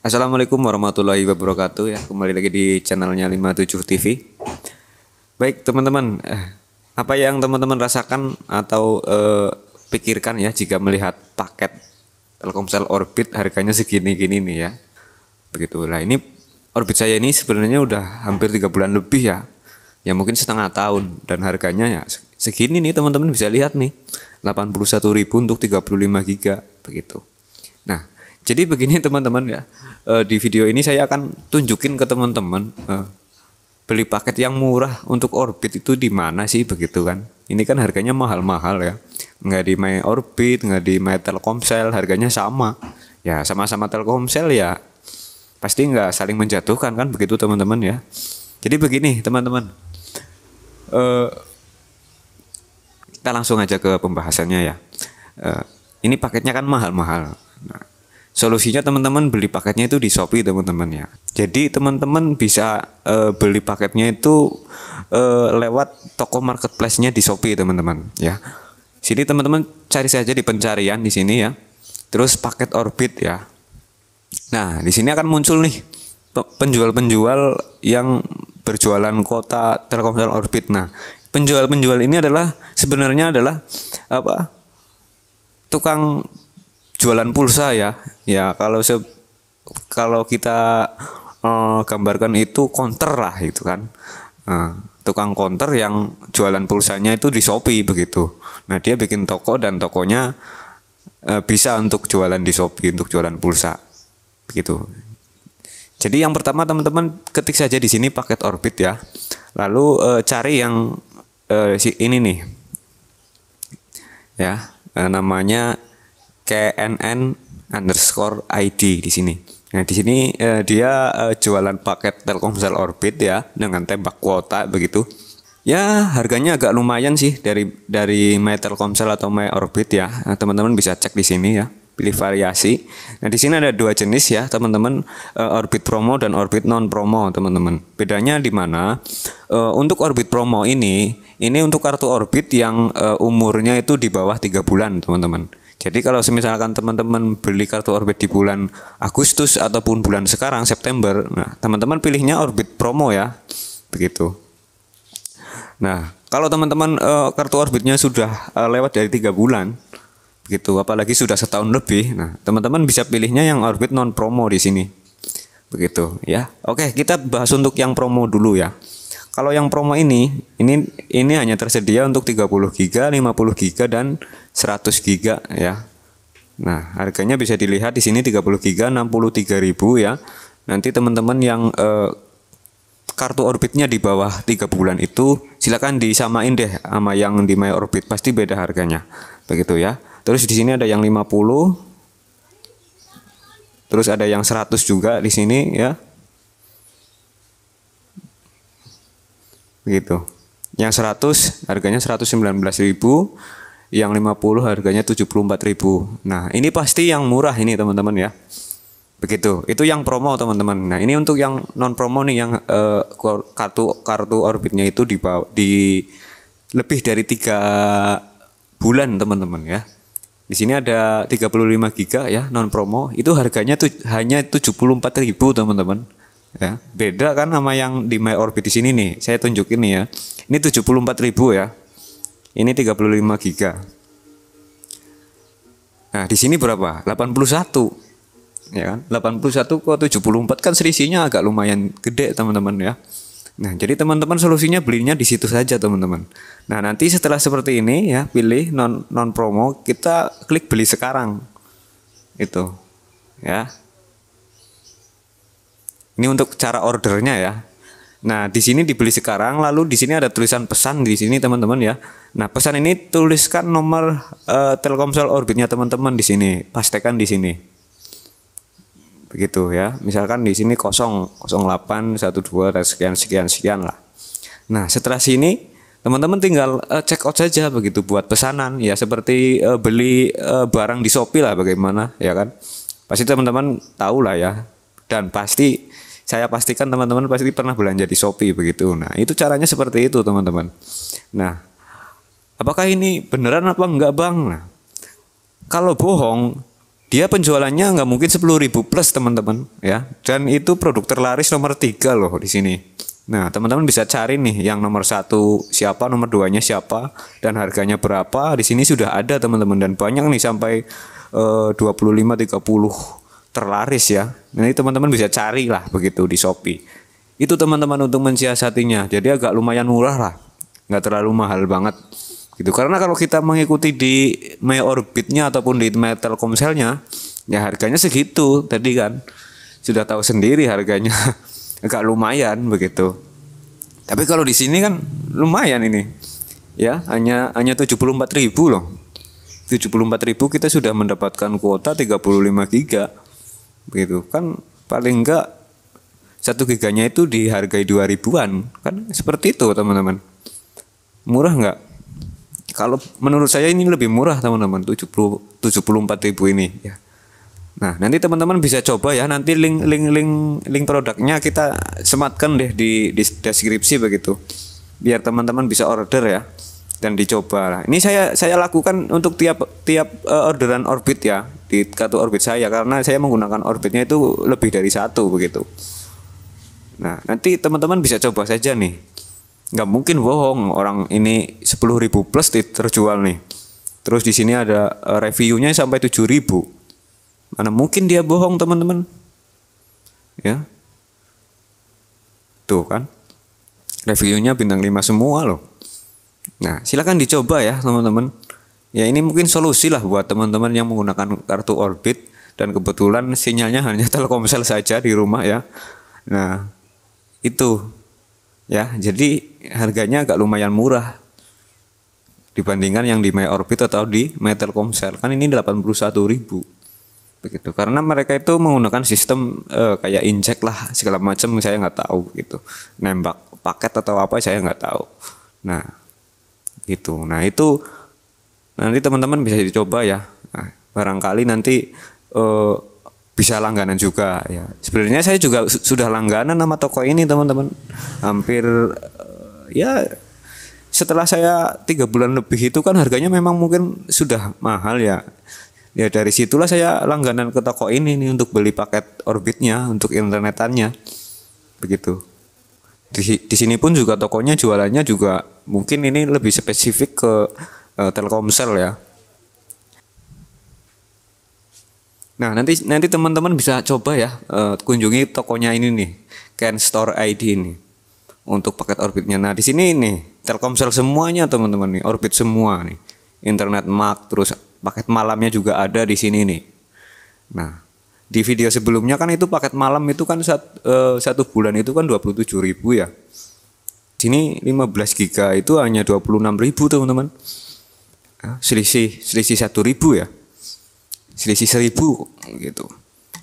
Assalamualaikum warahmatullahi wabarakatuh ya kembali lagi di channelnya 57 TV. Baik teman-teman, eh, apa yang teman-teman rasakan atau eh, pikirkan ya jika melihat paket Telkomsel Orbit harganya segini-gini nih ya. begitu lah ini Orbit saya ini sebenarnya udah hampir tiga bulan lebih ya. Ya mungkin setengah tahun dan harganya ya segini nih teman-teman bisa lihat nih. 81.000 untuk 35 giga begitu. Nah, jadi begini teman-teman ya, e, di video ini saya akan tunjukin ke teman-teman e, beli paket yang murah untuk Orbit itu di mana sih begitu kan? Ini kan harganya mahal-mahal ya, nggak di My Orbit, nggak di My Telkomsel, harganya sama. Ya sama-sama Telkomsel ya, pasti nggak saling menjatuhkan kan begitu teman-teman ya. Jadi begini teman-teman, e, kita langsung aja ke pembahasannya ya. E, ini paketnya kan mahal-mahal. Nah, solusinya teman-teman beli paketnya itu di Shopee teman-teman ya jadi teman-teman bisa uh, beli paketnya itu uh, lewat toko marketplace-nya di Shopee teman-teman ya sini teman-teman cari saja di pencarian di sini ya terus paket orbit ya nah di sini akan muncul nih penjual-penjual yang berjualan kota Telkomsel Orbit. Nah, penjual-penjual ini adalah sebenarnya adalah apa? tukang jualan pulsa ya ya kalau se kalau kita uh, gambarkan itu konter lah itu kan uh, tukang konter yang jualan pulsanya itu di Shopee begitu nah dia bikin toko dan tokonya uh, bisa untuk jualan di Shopee untuk jualan pulsa begitu jadi yang pertama teman-teman ketik saja di sini paket orbit ya lalu uh, cari yang uh, si ini nih ya namanya cnn underscore id di sini. Nah di sini eh, dia eh, jualan paket Telkomsel Orbit ya dengan tembak kuota begitu. Ya harganya agak lumayan sih dari dari My Telkomsel atau My Orbit ya. Nah, teman-teman nah, bisa cek di sini ya pilih variasi. Nah di sini ada dua jenis ya teman-teman uh, orbit promo dan orbit non promo teman-teman. Bedanya di mana? Uh, untuk orbit promo ini, ini untuk kartu orbit yang uh, umurnya itu di bawah tiga bulan teman-teman. Jadi kalau misalkan teman-teman beli kartu Orbit di bulan Agustus ataupun bulan sekarang September, nah teman-teman pilihnya Orbit promo ya. Begitu. Nah, kalau teman-teman e, kartu Orbitnya sudah e, lewat dari tiga bulan, begitu apalagi sudah setahun lebih. Nah, teman-teman bisa pilihnya yang Orbit non promo di sini. Begitu ya. Oke, kita bahas untuk yang promo dulu ya. Kalau yang promo ini, ini ini hanya tersedia untuk 30 GB, 50 GB dan 100 GB ya. Nah, harganya bisa dilihat di sini 30 GB 63.000 ya. Nanti teman-teman yang eh, kartu orbitnya di bawah 3 bulan itu silakan disamain deh sama yang di My Orbit, pasti beda harganya. Begitu ya. Terus di sini ada yang 50 Terus ada yang 100 juga di sini ya. begitu yang 100 harganya 119.000 yang 50 harganya 74.000 nah ini pasti yang murah ini teman-teman ya begitu itu yang promo teman-teman nah ini untuk yang non promo nih yang eh, kartu kartu orbitnya itu di di lebih dari tiga bulan teman-teman ya di sini ada 35 giga ya non promo itu harganya tuh hanya 74.000 teman-teman Ya, beda kan sama yang di my orbit di sini nih. Saya tunjukin nih ya. Ini 74.000 ya. Ini 35 giga. Nah, di sini berapa? 81 ya kan 81 ke 74 kan selisihnya agak lumayan gede teman-teman ya Nah jadi teman-teman solusinya belinya di situ saja teman-teman Nah nanti setelah seperti ini ya pilih non, non promo kita klik beli sekarang itu ya ini untuk cara ordernya ya. Nah, di sini dibeli sekarang lalu di sini ada tulisan pesan di sini teman-teman ya. Nah, pesan ini tuliskan nomor uh, Telkomsel orbitnya teman-teman di sini. Pastikan di sini. Begitu ya. Misalkan di sini 0812 dan sekian sekian sekian lah. Nah, setelah sini teman-teman tinggal uh, check out saja begitu buat pesanan ya seperti uh, beli uh, barang di Shopee lah bagaimana ya kan. Pasti teman-teman tahu lah ya. Dan pasti saya pastikan teman-teman pasti pernah belanja di Shopee begitu. Nah, itu caranya seperti itu, teman-teman. Nah, apakah ini beneran apa enggak, Bang? Nah, kalau bohong, dia penjualannya enggak mungkin 10.000 plus, teman-teman, ya. Dan itu produk terlaris nomor 3 loh di sini. Nah, teman-teman bisa cari nih yang nomor satu siapa, nomor duanya siapa, dan harganya berapa. Di sini sudah ada teman-teman dan banyak nih sampai 25 eh, 30 terlaris ya. Nah, ini teman-teman bisa cari lah begitu di Shopee. Itu teman-teman untuk mensiasatinya. Jadi agak lumayan murah lah. Nggak terlalu mahal banget. Gitu. Karena kalau kita mengikuti di My Orbitnya ataupun di Metal Telkomselnya, ya harganya segitu tadi kan. Sudah tahu sendiri harganya. Agak lumayan begitu. Tapi kalau di sini kan lumayan ini. Ya, hanya hanya 74.000 loh. 74.000 kita sudah mendapatkan kuota 35 giga begitu kan paling enggak satu giganya itu dihargai dua ribuan kan seperti itu teman-teman murah enggak kalau menurut saya ini lebih murah teman-teman puluh 74 ribu ini ya Nah, nanti teman-teman bisa coba ya. Nanti link link link link produknya kita sematkan deh di, di deskripsi begitu. Biar teman-teman bisa order ya dan dicoba. ini saya saya lakukan untuk tiap tiap eh, orderan Orbit ya di kartu orbit saya karena saya menggunakan orbitnya itu lebih dari satu begitu. Nah nanti teman-teman bisa coba saja nih. Nggak mungkin bohong orang ini 10.000 plus terjual nih. Terus di sini ada eh, reviewnya sampai 7.000. Mana mungkin dia bohong teman-teman? Ya. Tuh kan. Reviewnya bintang 5 semua loh. Nah, silakan dicoba ya, teman-teman. Ya ini mungkin solusi lah buat teman-teman yang menggunakan kartu Orbit dan kebetulan sinyalnya hanya Telkomsel saja di rumah ya. Nah, itu ya. Jadi harganya agak lumayan murah dibandingkan yang di My Orbit atau di My telekomsel Kan ini 81.000. Begitu. Karena mereka itu menggunakan sistem eh, kayak inject lah segala macam saya nggak tahu gitu. Nembak paket atau apa saya nggak tahu. Nah, gitu. Nah, itu nanti teman-teman bisa dicoba ya. Nah, barangkali nanti uh, bisa langganan juga ya. Sebenarnya saya juga su sudah langganan nama toko ini teman-teman. Hampir uh, ya setelah saya tiga bulan lebih itu kan harganya memang mungkin sudah mahal ya. Ya dari situlah saya langganan ke toko ini nih untuk beli paket orbitnya untuk internetannya. Begitu. Di, di sini pun juga tokonya jualannya juga mungkin ini lebih spesifik ke uh, Telkomsel ya. Nah, nanti nanti teman-teman bisa coba ya uh, kunjungi tokonya ini nih, Ken Store ID ini untuk paket orbitnya. Nah, di sini nih Telkomsel semuanya teman-teman nih, orbit semua nih. Internet Mark terus paket malamnya juga ada di sini nih. Nah, di video sebelumnya kan itu paket malam itu kan sat, uh, satu bulan itu kan 27.000 ya. Di sini 15 giga itu hanya 26.000 teman-teman selisih selisih satu ribu ya selisih seribu gitu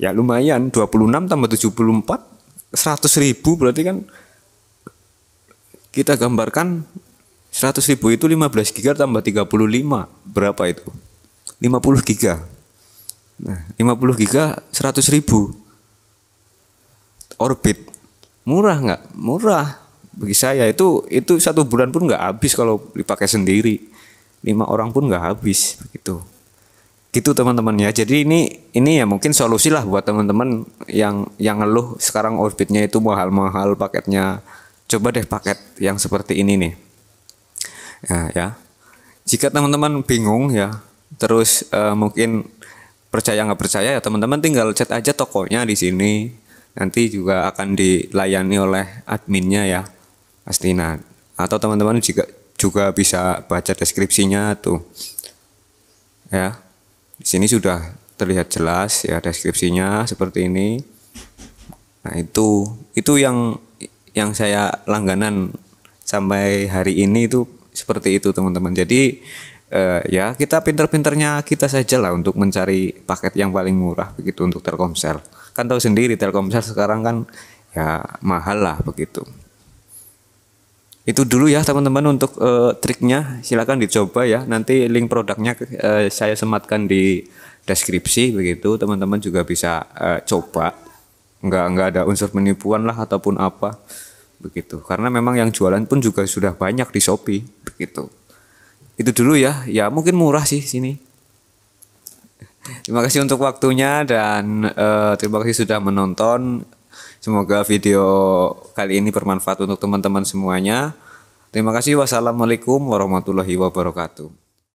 ya lumayan 26 tambah 74 100 ribu berarti kan kita gambarkan 100 ribu itu 15 giga tambah 35 berapa itu 50 giga nah 50 giga 100 ribu orbit murah nggak murah bagi saya itu itu satu bulan pun nggak habis kalau dipakai sendiri lima orang pun nggak habis begitu gitu teman-teman ya jadi ini ini ya mungkin solusi lah buat teman-teman yang yang ngeluh sekarang orbitnya itu mahal-mahal paketnya coba deh paket yang seperti ini nih ya, ya. jika teman-teman bingung ya terus uh, mungkin percaya nggak percaya ya teman-teman tinggal chat aja tokonya di sini nanti juga akan dilayani oleh adminnya ya pasti nah atau teman-teman juga juga bisa baca deskripsinya tuh ya di sini sudah terlihat jelas ya deskripsinya seperti ini nah itu itu yang yang saya langganan sampai hari ini itu seperti itu teman-teman jadi eh, ya kita pinter-pinternya kita saja lah untuk mencari paket yang paling murah begitu untuk Telkomsel kan tahu sendiri Telkomsel sekarang kan ya mahal lah begitu itu dulu ya teman-teman untuk uh, triknya silahkan dicoba ya nanti link produknya uh, saya sematkan di deskripsi begitu teman-teman juga bisa uh, coba nggak nggak ada unsur penipuan lah ataupun apa begitu karena memang yang jualan pun juga sudah banyak di shopee begitu itu dulu ya ya mungkin murah sih sini terima kasih untuk waktunya dan uh, terima kasih sudah menonton Semoga video kali ini bermanfaat untuk teman-teman semuanya. Terima kasih. Wassalamualaikum warahmatullahi wabarakatuh.